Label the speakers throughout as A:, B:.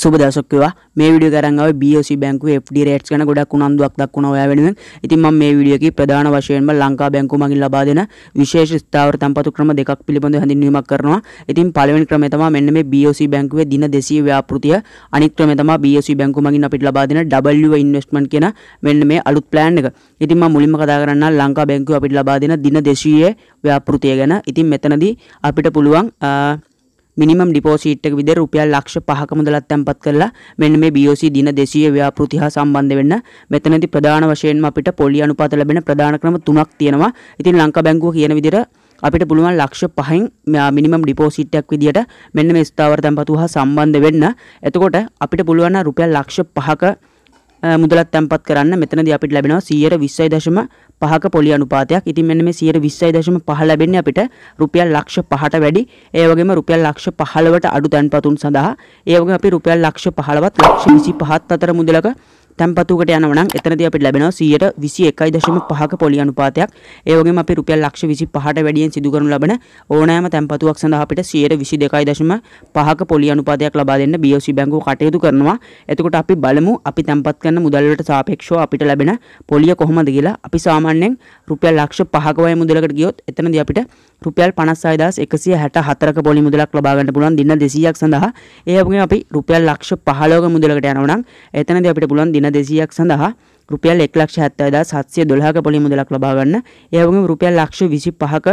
A: සුබ දවසක් වේවා මේ වීඩියෝ කරන් ආවේ BOC බැංකුවේ FD rates ගැන ගොඩක් උනන්දුවක් දක්වන ඔයා වෙනුවෙන් ඉතින් මම මේ වීඩියෝ එකේ ප්‍රධාන වශයෙන්ම ලංකා බැංකුව මගින් ලබා දෙන විශේෂ ස්ථාවර තම්පතු ක්‍රම දෙකක් පිළිබඳව හැඳින්වීමක් කරනවා ඉතින් පළවෙනි ක්‍රමය තමයි මෙන්න මේ BOC බැංකුවේ දින 200 ව්‍යාපෘතිය අනිත් ක්‍රමය තමයි BOC බැංකුව මගින් අපිට ලබා දෙන W investment කියන මෙන්න මේ අලුත් plan එක ඉතින් මම මුලින්ම කතා කරන්න ලංකා බැංකුව අපිට ලබා දෙන දින 200 ව්‍යාපෘතිය ගැන ඉතින් මෙතනදී අපිට පුළුවන් මිනිමම් ඩිපෝසිට් එක විදිහට රුපියල් ලක්ෂ 5ක මුදලක් තැන්පත් කරලා මෙන්න මේ BOC දින 200 ව්‍යාපෘති හා සම්බන්ධ වෙන්න මෙතනදී ප්‍රධාන වශයෙන්ම අපිට පොලි අනුපාත ලැබෙන ප්‍රධාන ක්‍රම තුනක් තියෙනවා. ඉතින් ලංකා බැංකුව කියන විදිහට අපිට පුළුවන් ලක්ෂ පහෙන් මිනිමම් ඩිපෝසිට්ටයක් විදිහට මෙන්න මේ ස්ථාවර තැන්පතු හා සම්බන්ධ වෙන්න. එතකොට අපිට පුළුවන් රුපියල් ලක්ෂ 5ක මුදලත් තැන්පත් කරන්න මෙතනදී අපිට ලැබෙනවා 120.5ක පොලි අනුපාතයක්. ඉතින් මෙන්න මේ 120.5 ලැබෙන්නේ අපිට රුපියල් ලක්ෂ 5ට වැඩි. ඒ වගේම රුපියල් ලක්ෂ 15ට අඩු තැන්පතුන් සඳහා ඒ වගේම අපි රුපියල් ලක්ෂ 15ත් ලක්ෂ 25ත් අතර මුදලක තැන්පතුකට යනවා නම් එතනදී අපිට ලැබෙනවා 121.5ක පොලි අනුපාතයක්. ඒ වගේම අපි රුපියල් ලක්ෂ 25ට වැඩියෙන් සිදු කරනු ලබන ඕනෑම තැන්පතුවක් සඳහා අපිට 122.5ක පොලි අනුපාතයක් ලබා දෙන්න BOC බැංකුව කටයුතු කරනවා. එතකොට අපි බලමු අපි තැන්පත් කරන මුදල් වලට සාපේක්ෂව අපිට ලැබෙන පොලිය කොහොමද කියලා. අපි සාමාන්‍යයෙන් රුපියල් ලක්ෂ 5ක වගේ මුදලකට ගියොත් එතනදී අපිට රුපියල් 56164ක පොලි මුදලක් ලබා ගන්න පුළුවන් දින 200ක් සඳහා. ඒ වගේම අපි රුපියල් ලක්ෂ 15ක මුදලකට යනවා නම් එතනදී අපිට පුළුවන් දින 200ක් සඳහා රුපියල් 177712ක පොලි මුදලක් ලබා ගන්න. ඒ වගේම රුපියල් ලක්ෂ 25ක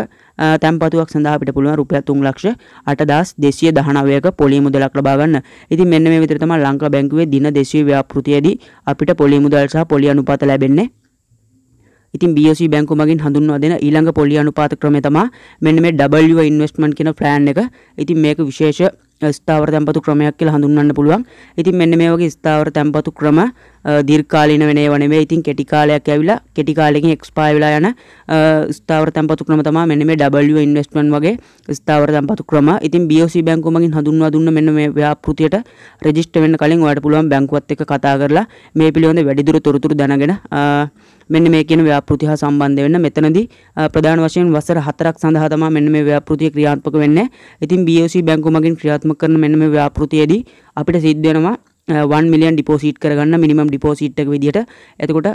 A: තැන්පතුවක් සඳහා අපිට පුළුවන් රුපියල් 3,08,219ක පොලි මුදලක් ලබා ගන්න. ඉතින් මෙන්න මේ විතර තමයි ලංකා බැංකුවේ දින 200 ව්‍යාපෘතියේදී අපිට පොලි මුදල් සහ පොලි අනුපාත ලැබෙන්නේ. ඉතින් BOC බැංකුව මගින් හඳුන්වා දෙන ඊළඟ පොලි අනුපාත ක්‍රමය තමයි මෙන්න මේ W investment කියන plan එක. ඉතින් මේක විශේෂ ස්ථාවර තැන්පතු ක්‍රමයක් කියලා හඳුන්වන්න පුළුවන්. ඉතින් මෙන්න මේ වගේ ස්ථාවර තැන්පතු ක්‍රම දිර්කාලීන වෙන ඒවා නෙමෙයි. ඉතින් කෙටි කාලයක් ඇවිලා කෙටි කාලෙකින් එක්ස්පයර් වෙලා යන ස්ථාවර තැන්පතු ක්‍රම තමයි මෙන්න මේ W investment වගේ ස්ථාවර තැන්පතු ක්‍රම. ඉතින් BOC බැංකුව මගින් හඳුන්වා දුන්න මෙන්න මේ ව්‍යාපෘතියට රෙජිස්ටර් වෙන්න කලින් ඔයාලට පුළුවන් බැංකුවත් එක්ක කතා කරලා මේ පිළිබඳ වැඩිදුර තොරතුරු දැනගෙන මෙන්න මේ කියන ව්‍යාපෘති හා සම්බන්ධ වෙන්න මෙතනදී ප්‍රධාන වශයෙන් වසර 4ක් සඳහා තමයි මෙන්න මේ ව්‍යාපෘතිය ක්‍රියාත්මක වෙන්නේ. ඉතින් BOC බැංකුව මගින් ක්‍රියාත්මක කරන මෙන්න මේ ව්‍යාපෘතියේදී අපිට සිද්ධ වෙනවා වන් මිලියන් ඩිපෝසිට් කරගන්න මිනිමම් ඩිපෝසිට් එක විදිහට එතකොට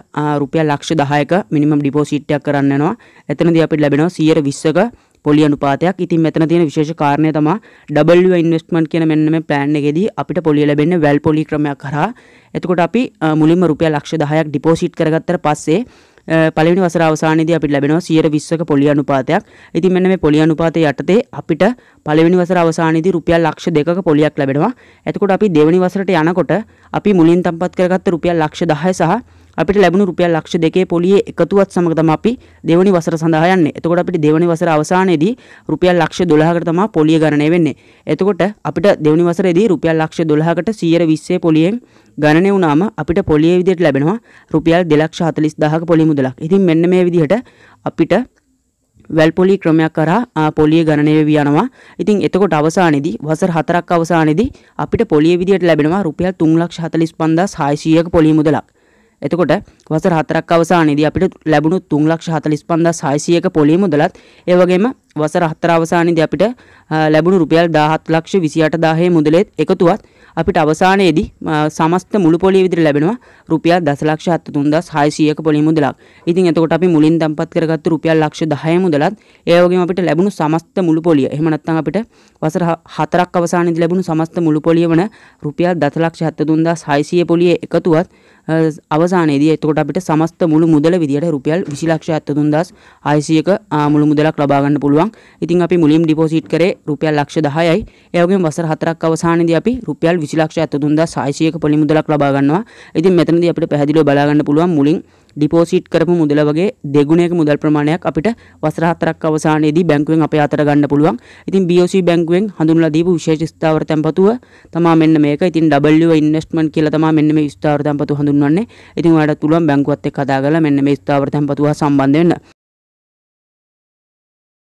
A: රුපියල් ලක්ෂ 10ක මිනිමම් ඩිපෝසිට් එකක් කරන්න යනවා එතනදී අපිට ලැබෙනවා 120ක පොලිය අනුපාතයක්. ඉතින් මෙතන තියෙන විශේෂ කාරණය තමයි W investment කියන මෙන්න මේ plan එකේදී අපිට පොලිය ලැබෙන්නේ වැල් පොලි ක්‍රමයක් හරහා. එතකොට අපි මුලින්ම රුපියල් ලක්ෂ 10ක් ඩිපෝසිට් කරගත්තට පස්සේ පළවෙනි වසර අවසානයේදී අපිට ලැබෙනවා 120ක පොලි අනුපාතයක්. ඉතින් මෙන්න මේ පොලි අනුපාතය යටතේ අපිට පළවෙනි වසර අවසානයේදී රුපියල් ලක්ෂ 2ක පොලියක් ලැබෙනවා. එතකොට අපි දෙවෙනි වසරට යනකොට අපි මුලින් තම්පත් කරගත්ත රුපියල් ලක්ෂ 10 සහ අපිට ලැබුණු රුපියල් ලක්ෂ දෙකේ පොලියේ එකතුවත් සමග තමයි අපි දෙවනි වසර සඳහා යන්නේ. එතකොට අපිට දෙවනි වසර අවසානයේදී රුපියල් ලක්ෂ 12කට තමයි පොලිය ගණනය වෙන්නේ. එතකොට අපිට දෙවනි වසරේදී රුපියල් ලක්ෂ 12කට 120 පොලියෙන් ගණනය වුණාම අපිට පොලිය විදිහට ලැබෙනවා රුපියල් 240000ක පොලි මුදලක්. ඉතින් මෙන්න මේ විදිහට අපිට වැල්පොලි ක්‍රමයක් කරා පොලිය ගණනය වෙවි යනවා. ඉතින් එතකොට අවසානයේදී වසර 4ක් අවසානයේදී අපිට පොලිය විදිහට ලැබෙනවා රුපියල් 345600ක පොලි මුදලක්. එතකොට වසර හතරක් අවසානයේදී අපිට ලැබුණු 345600ක පොලි මුදලත් ඒ වගේම වසර හතර අවසානයේදී අපිට ලැබුණු රුපියල් 1728000 මුදලෙත් එකතුවත් අපිට අවසානයේදී සමස්ත මුළු පොලිය විදිහට ලැබෙනවා රුපියල් දසලක්ෂ 73600ක පොලි මුදලක්. ඉතින් එතකොට අපි මුලින් තැම්පත් කරගත්තු රුපියල් ලක්ෂ 10 මුදලත් ඒ වගේම අපිට ලැබුණු සමස්ත මුළු පොලිය. එහෙම නැත්නම් අපිට වසර 4ක් අවසානයේදී ලැබුණු සමස්ත මුළු පොලිය වන රුපියල් දසලක්ෂ 73600 පොලියේ එකතුවත් අවසානයේදී එතකොට අපිට සමස්ත මුළු මුදල විදියට රුපියල් 2073600ක මුළු මුදලක් ලබා ගන්න පුළුවන්. ඉතින් අපි මුලින් ඩිපොසිට් කරේ රුපියල් ලක්ෂ 10යි. ඒ වගේම වසර 4ක් අවසානයේදී අපි රුපියල් විසිලක්ෂ ඇතුන්ද සයිසියක පොලිමුදලක් ලබාගන්නවා ඉතින් මෙතනද අපට පැහදිලෝ බලාගන්න පුළුවන් මුලින් ඩිපෝසිට් කරපු මුදල වගේ දෙගුණයක මුදල් ප්‍රමාණයක් අපිට වසර හතරක් අවසානයේදී බැංකුවෙන් අපේ අතර ගන්න පුළුවන්. ඉතින් BOC බැංකුවෙන් හඳුන්වලා දීපු විශේෂ ස්ථාවර තැන්පතුව තමයි මෙන්න මේක. ඉතින් W investment කියලා තමයි මෙන්න මේ ස්ථාවර තැන්පතුව හඳුන්වන්නේ. ඉතින් ඔයාලට පුළුවන් බැංකුවත් එක්ක කතා කරලා මෙන්න මේ ස්ථාවර තැන්පතුව සම්බන්ධ වෙන්න.